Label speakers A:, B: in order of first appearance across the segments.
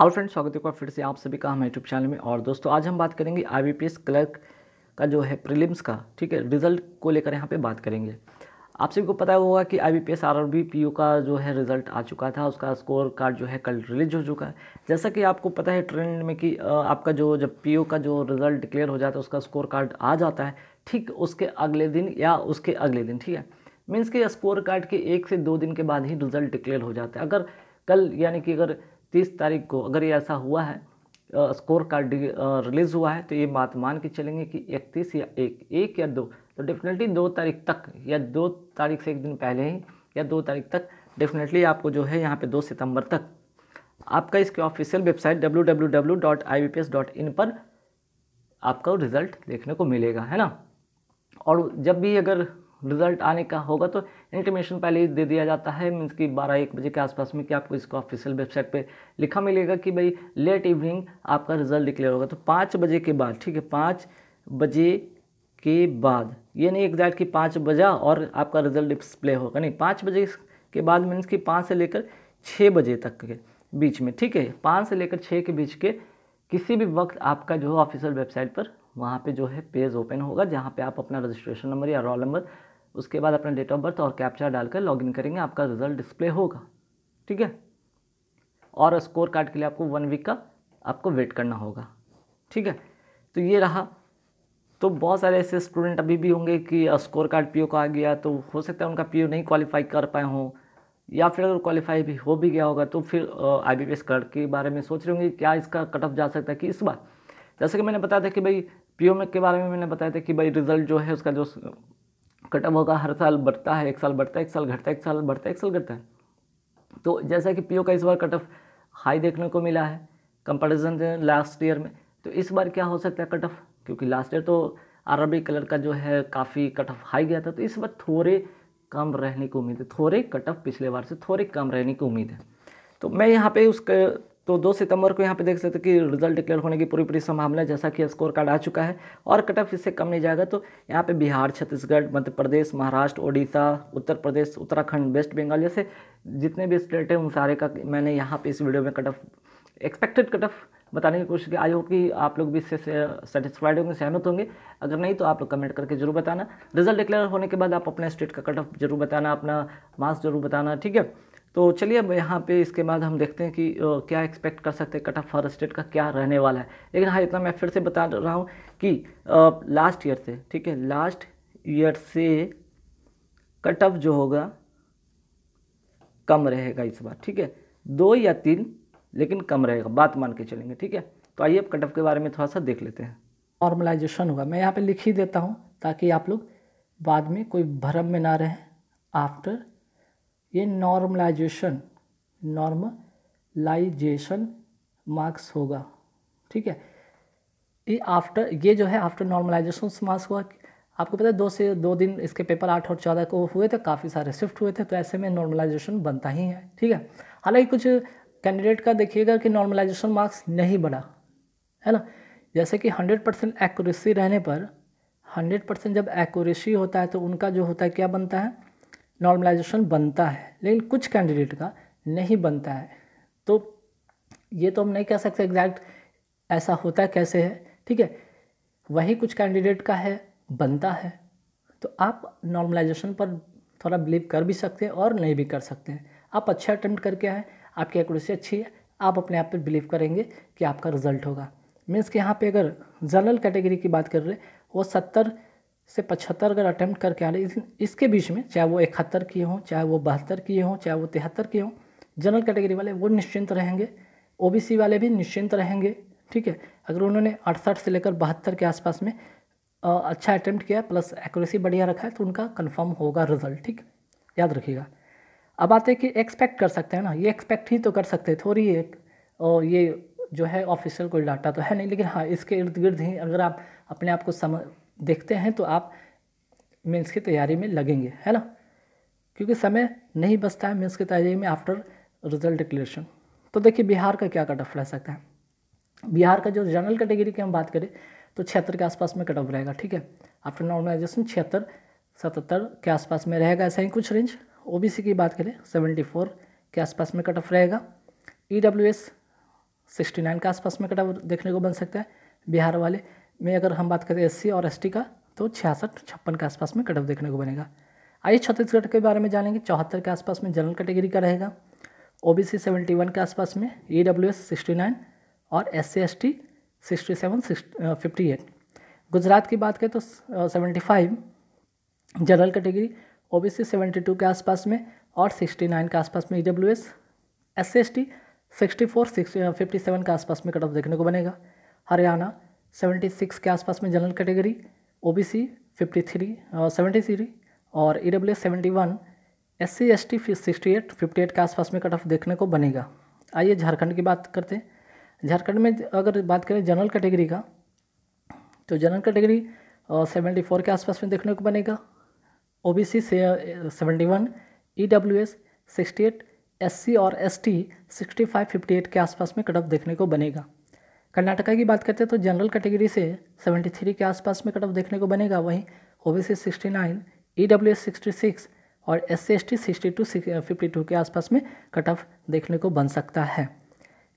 A: hello friends स्वागत है फिर से आप सभी का हमारे यूट्यूब चैनल में और दोस्तों आज हम बात करेंगे आई क्लर्क का जो है प्रीलिम्स का ठीक है रिजल्ट को लेकर यहाँ पे बात करेंगे आप सभी को पता होगा कि I B P S R R B P का जो है रिज़ल्ट आ चुका था उसका स्कोर कार्ड जो है कल रिलीज हो चुका है जैसा कि आपको पता है ट्रेंड में कि आपका जो जब पी यू का जो रिज़ल्ट डिक्लेयर हो जाता है उसका स्कोर कार्ड आ जाता है ठीक उसके अगले दिन या उसके अगले दिन ठीक है मीन्स कि स्कोर कार्ड के एक से दो दिन के बाद ही रिज़ल्ट डिक्लेयर हो जाता है अगर कल यानी कि अगर तीस तारीख को अगर ये ऐसा हुआ है स्कोर कार्ड रिलीज़ हुआ है तो ये बात मान के चलेंगे कि इकतीस या एक एक या दो तो डेफिनेटली दो तारीख तक या दो तारीख से एक दिन पहले ही या दो तारीख तक डेफिनेटली आपको जो है यहाँ पे दो सितंबर तक आपका इसके ऑफिशियल वेबसाइट www.ibps.in पर आपका रिज़ल्ट देखने को मिलेगा है ना और जब भी अगर रिज़ल्ट आने का होगा तो इंटीमेशन पहले ही दे दिया जाता है मीन्स कि बारह एक बजे के आसपास में कि आपको इसको ऑफिशियल वेबसाइट पे लिखा मिलेगा कि भाई लेट इवनिंग आपका रिज़ल्ट डिक्लेयर होगा तो पाँच बजे के बाद ठीक है पाँच बजे के बाद ये नहीं एग्जैक्ट कि पाँच बजा और आपका रिज़ल्ट डिस्प्ले होगा नहीं पाँच बजे के बाद मीन्स कि पाँच से लेकर छः बजे तक के बीच में ठीक है पाँच से लेकर छः के बीच के किसी भी वक्त आपका जो है ऑफिशियल वेबसाइट पर वहाँ पे जो है पेज ओपन होगा जहाँ पे आप अपना रजिस्ट्रेशन नंबर या रोल नंबर उसके बाद अपना डेट ऑफ बर्थ और कैप्चा डालकर लॉगिन करेंगे आपका रिजल्ट डिस्प्ले होगा ठीक है और स्कोर कार्ड के लिए आपको वन वीक का आपको वेट करना होगा ठीक है तो ये रहा तो बहुत सारे ऐसे स्टूडेंट अभी भी होंगे कि स्कोर कार्ड पी का आ गया तो हो सकता है उनका पी नहीं क्वालिफाई कर पाए हों या फिर अगर क्वालिफाई भी हो भी गया होगा तो फिर आई बी कार्ड के बारे में सोच रहे होंगे क्या इसका कट ऑफ जा सकता है कि इस बार जैसे कि मैंने बताया था कि भाई पी में के बारे में मैंने बताया था कि भाई रिजल्ट जो है उसका जो कटअप होगा हर साल बढ़ता है एक साल बढ़ता है एक साल घटता है एक साल बढ़ता है एक साल घटता है तो जैसा कि पीओ का इस बार कट ऑफ हाई देखने को मिला है कंपैरिजन लास्ट ईयर में तो इस बार क्या हो सकता है कट ऑफ क्योंकि लास्ट ईयर तो अरबी कलर का जो है काफ़ी कट ऑफ हाई गया था तो इस बार थोड़े कम रहने की उम्मीद है थोड़े कट ऑफ पिछले बार से थोड़े कम रहने की उम्मीद है तो मैं यहाँ पे उसके तो दो सितंबर को यहाँ पे देख सकते हैं कि रिजल्ट डिक्लेयर होने की पूरी पूरी संभावना जैसा कि स्कोर कार्ड आ चुका है और कट ऑफ इससे कम नहीं जाएगा तो यहाँ पे बिहार छत्तीसगढ़ मध्य प्रदेश महाराष्ट्र ओडिशा उत्तर प्रदेश उत्तराखंड वेस्ट बंगाल जैसे जितने भी स्टेट हैं उन सारे का मैंने यहाँ पर इस वीडियो में cut off expected cut off बताने की कोशिश की आई होप कि आप लोग भी इससे सेटिस्फाइड होंगे सहमत होंगे अगर नहीं तो आप लोग कमेंट करके जरूर बताना रिजल्ट डिक्लेयर होने के बाद आप अपने स्टेट का कट ऑफ जरूर बताना अपना मार्क्स जरूर बताना ठीक है तो चलिए अब यहाँ पे इसके बाद हम देखते हैं कि क्या एक्सपेक्ट कर सकते हैं कट ऑफ फॉर का क्या रहने वाला है लेकिन हाँ इतना मैं फिर से बता रहा हूँ कि लास्ट ईयर से ठीक है लास्ट ईयर से कट ऑफ जो होगा कम रहेगा इस बार ठीक है दो या तीन लेकिन कम रहेगा बात मान के चलेंगे ठीक है तो आइए अब कट ऑफ के बारे में थोड़ा सा देख लेते हैं नॉर्मलाइजेशन हुआ मैं यहाँ पर लिख ही देता हूँ ताकि आप लोग बाद में कोई भ्रम में ना रहें आफ्टर ये नॉर्मलाइजेशन नॉर्मलाइजेशन मार्क्स होगा ठीक है ये आफ्टर ये जो है आफ्टर नॉर्मलाइजेशन मार्क्स हुआ आपको पता है दो से दो दिन इसके पेपर आठ और चौदह को हुए थे काफ़ी सारे शिफ्ट हुए थे तो ऐसे में नॉर्मलाइजेशन बनता ही है ठीक है हालांकि कुछ कैंडिडेट का देखिएगा कि नॉर्मलाइजेशन मार्क्स नहीं बढ़ा है ना जैसे कि हंड्रेड परसेंट एक्यूरेसी रहने पर हंड्रेड परसेंट जब एक्यूरेसी होता है तो उनका जो होता है क्या बनता है नॉर्मलाइजेशन बनता है लेकिन कुछ कैंडिडेट का नहीं बनता है तो ये तो हम नहीं कह सकते एग्जैक्ट ऐसा होता कैसे है ठीक है वही कुछ कैंडिडेट का है बनता है तो आप नॉर्मलाइजेशन पर थोड़ा बिलीव कर भी सकते हैं और नहीं भी कर सकते हैं आप अच्छा अटैम्प्ट करके आए आपकी एक्यूरेसी अच्छी है आप अपने आप पर बिलीव करेंगे कि आपका रिजल्ट होगा मीन्स कि यहाँ पे अगर जनरल कैटेगरी की बात कर रहे हैं वो सत्तर से पचहत्तर अगर अटैम्प्ट करके आ रहे इसके बीच में चाहे वो इकहत्तर किए हों चाहे वो बहत्तर किए हों चाहे वो तिहत्तर किए हों जनरल कैटेगरी वाले वो निश्चिंत रहेंगे ओ वाले भी निश्चिंत रहेंगे ठीक है अगर उन्होंने अड़सठ से लेकर बहत्तर के आसपास में अच्छा अटैम्प्ट किया प्लस एक्यूरेसी बढ़िया रखा है तो उनका कन्फर्म होगा रिजल्ट ठीक याद रखिएगा अब आते हैं कि एक्सपेक्ट कर सकते हैं ना ये एक्सपेक्ट ही तो कर सकते थोड़ी एक और ये जो है ऑफिशियल कोई डाटा तो है नहीं लेकिन हाँ इसके इर्द गिर्द ही अगर आप अपने आप को समझ देखते हैं तो आप मेंस की तैयारी में लगेंगे है ना क्योंकि समय नहीं बचता है मेंस की तैयारी में आफ्टर रिजल्ट डिक्लेरेशन तो देखिए बिहार का क्या कट ऑफ रह सकता है बिहार का जो जनरल कैटेगरी की हम बात करें तो छिहत्तर के आसपास में कट ऑफ रहेगा ठीक है आफ्टर नॉर्मलाइजेशन छिहत्तर सतहत्तर के आसपास में रहेगा ऐसा ही कुछ रेंज ओ की बात करें सेवेंटी फोर के आसपास में कट ऑफ रहेगा E W S sixty nine के आसपास में कट ऑफ देखने को बन सकता है बिहार वाले में अगर हम बात करें एस और एस का तो छियासठ छप्पन के आसपास में कटअप देखने को बनेगा आइए छत्तीसगढ़ के बारे में जानेंगे चौहत्तर के आसपास में जनरल कैटेगरी का रहेगा O B C seventy one के आसपास में E W S sixty nine और S C S T sixty seven fifty eight Gujarat की बात करें तो seventy five general category O B C seventy two के आसपास में और सिक्सटी नाइन के आसपास में E W S S C S T sixty four six fifty seven के आसपास में कट ऑफ देखने को बनेगा हरियाणा सेवेंटी सिक्स के आसपास में general category O B C fifty three seventy three और E W S seventy one S C S T sixty eight fifty eight के आसपास में कट ऑफ देखने को बनेगा आइए झारखंड की बात करते हैं झारखंड में अगर बात करें जनरल कैटेगरी का तो जनरल कैटेगरी सेवेंटी फोर के आसपास में देखने को बनेगा O B C seventy one E W S sixty eight S C और S T sixty five fifty eight के आसपास में कट ऑफ देखने को बनेगा कर्नाटका की बात करते हैं तो जनरल कैटेगरी से 73 के आसपास में कट ऑफ देखने को बनेगा वहीं O B C sixty nine E W S sixty six और S C S T sixty two fifty two के आसपास में कट ऑफ देखने को बन सकता है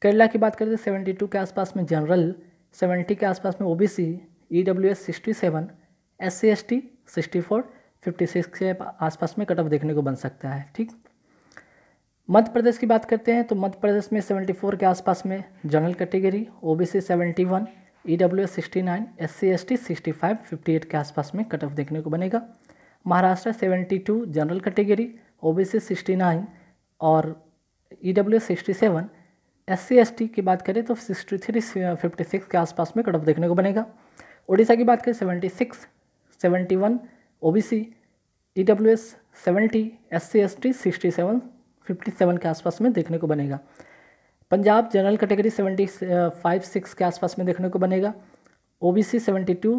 A: केरला की बात करते हैं सेवेंटी टू के आसपास में जनरल सेवेंटी के आसपास में O B C E W S sixty seven S C S T sixty four fifty six के आसपास में कट ऑफ देखने को बन सकता है ठीक मध्य प्रदेश की बात करते हैं तो मध्य प्रदेश में 74 के आसपास में general category OBC 71 S T sixty five fifty eight के आसपास में कट ऑफ देखने को बनेगा महाराष्ट्र 72 जनरल कैटेगरी ओबीसी 69 और एस सी एस टी की बात करें तो 63 सिक्स के आसपास में कट ऑफ देखने को बनेगा उड़ीसा की बात करें 76 71 S C S T sixty seven 57 के आसपास में देखने को बनेगा पंजाब जनरल कैटेगरी 75 सिक्स के आसपास में देखने को बनेगा ओबीसी 72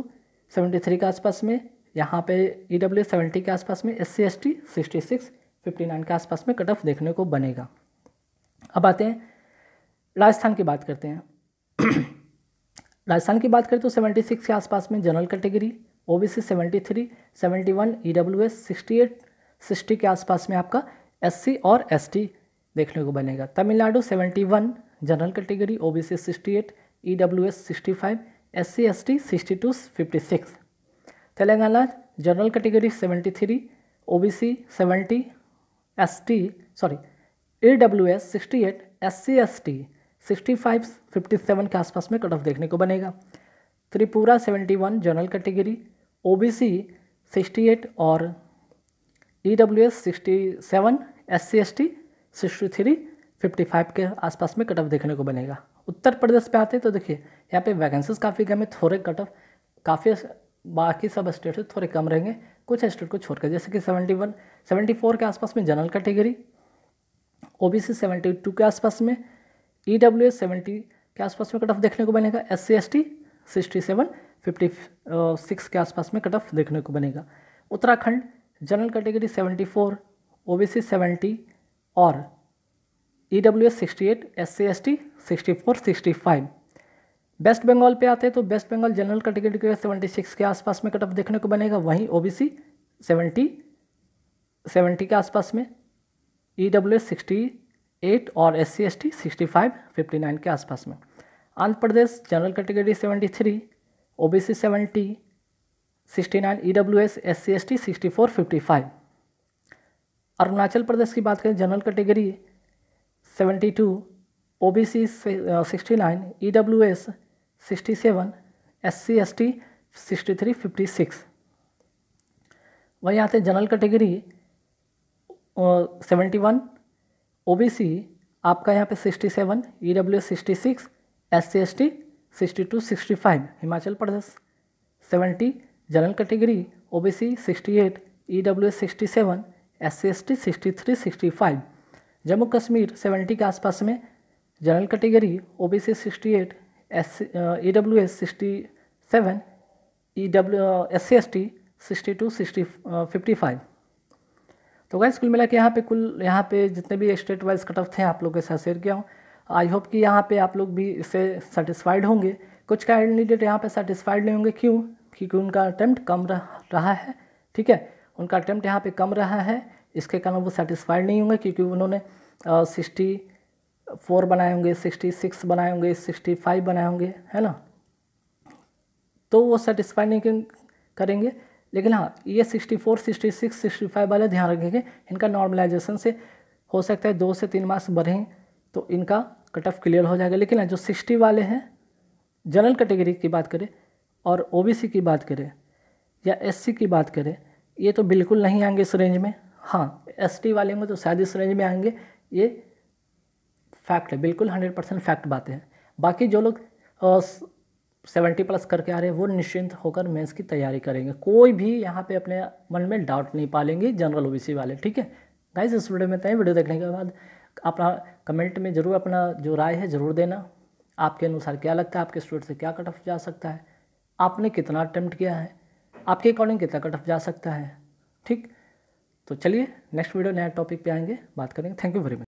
A: 73 के आसपास में यहाँ पे ई डब्ल्यू सेवेंटी के आसपास में S C S T sixty six fifty nine के आसपास में कट ऑफ देखने को बनेगा अब आते हैं राजस्थान की बात करते हैं राजस्थान की बात करें तो सेवेंटी सिक्स के आसपास में general category O B C seventy three seventy one E W S sixty eight sixty के आसपास में आपका एससी और एसटी देखने को बनेगा Tamil Nadu 71 general category OBC 68 EWS 65 SC ST 62 56 Telangana general category 73 OBC 70 ST sorry EWS 68 SC ST 65 57 के आसपास में कट ऑफ देखने को बनेगा त्रिपुरा 71 जनरल कैटेगरी ओबीसी 68 और E W S sixty seven S C S T sixty three fifty five के आसपास में कट ऑफ देखने को बनेगा उत्तर प्रदेश पे आते हैं तो देखिए यहाँ पे वैकेंसीज काफ़ी कम है थोड़े कट ऑफ काफ़ी बाकी सब स्टेट से थोड़े कम रहेंगे कुछ स्टेट को छोड़कर जैसे कि सेवेंटी वन सेवेंटी फोर के आसपास में general category O B C seventy two के आसपास में ई डब्ल्यू एस सेवेंटी के आसपास में कट ऑफ देखने को बनेगा S C S T sixty seven fifty six के आसपास में कट ऑफ देखने को बनेगा Uttarakhand general category seventy four O B C seventy और E W S sixty eight S C S T sixty four sixty five West Bengal पे आते हैं तो वेस्ट बंगाल जनरल कैटेगरी के सेवेंटी सिक्स के आसपास में कटअप देखने को बनेगा वहीं O B C seventy seventy के आसपास में E W S sixty eight और S C S T sixty five fifty nine के आसपास में Andhra Pradesh general category seventy three O B C seventy sixty nine E W S S C S T sixty four fifty five Arunachal Pradesh की बात करें general category seventy two O B C sixty nine E W S sixty seven S C S T sixty three fifty six वहीं आते हैं general category seventy one O B C आपका यहाँ पे sixty seven E W S sixty six S C S T sixty two sixty five Himachal Pradesh seventy general category O B C sixty eight E W S sixty seven S C S T sixty three sixty five Jammu Kashmir seventy के आसपास में general category O B C sixty eight S E W S sixty seven E W S C S T sixty two sixty fifty five तो guys कुल मिला के यहाँ पे कुल यहाँ पे जितने भी स्टेट वाइज कट ऑफ थे आप लोग के साथ शेयर किया हूँ आई होप कि यहाँ पे आप लोग भी इससे सेटिस्फाइड होंगे कुछ कैंडिडेट यहाँ पे सेटिस्फाइड नहीं होंगे क्यों क्योंकि उनका अटैम्प्ट कम रहा है ठीक है उनका अटैम्प्ट यहाँ पे कम रहा है इसके कारण वो सेटिस्फाइड नहीं होंगे क्योंकि उन्होंने सिक्सटी फोर बनाए होंगे सिक्सटी सिक्स बनाए होंगे सिक्सटी फाइव बनाए होंगे है ना तो वो सेटिस्फाइड नहीं करेंगे लेकिन हाँ ये sixty four sixty six sixty five वाले ध्यान रखेंगे इनका नॉर्मलाइजेशन से हो सकता है दो से तीन मार्क्स बढ़ें तो इनका कट ऑफ क्लियर हो जाएगा लेकिन हाँ, जो सिक्सटी वाले हैं जनरल कैटेगरी की बात करें और ओबीसी की बात करें या एससी की बात करें ये तो बिल्कुल नहीं आएंगे इस रेंज में हाँ एस वाले में तो शायद इस रेंज में आएंगे ये फैक्ट है बिल्कुल हंड्रेड परसेंट फैक्ट बातें हैं बाकी जो लोग सेवेंटी प्लस करके आ रहे हैं वो निश्चिंत होकर मेंस की तैयारी करेंगे कोई भी यहाँ पे अपने मन में डाउट नहीं पालेंगे जनरल ओबीसी वाले ठीक है गाइस इस वीडियो में तय वीडियो देखने के बाद अपना कमेंट में ज़रूर अपना जो राय है ज़रूर देना आपके अनुसार क्या लगता है आपके स्टूडेंट से क्या कट ऑफ जा सकता है आपने कितना अटैम्प्ट किया है आपके अकॉर्डिंग कितना कट ऑफ जा सकता है ठीक तो चलिए नेक्स्ट वीडियो नया टॉपिक पे आएंगे बात करेंगे थैंक यू वेरी मच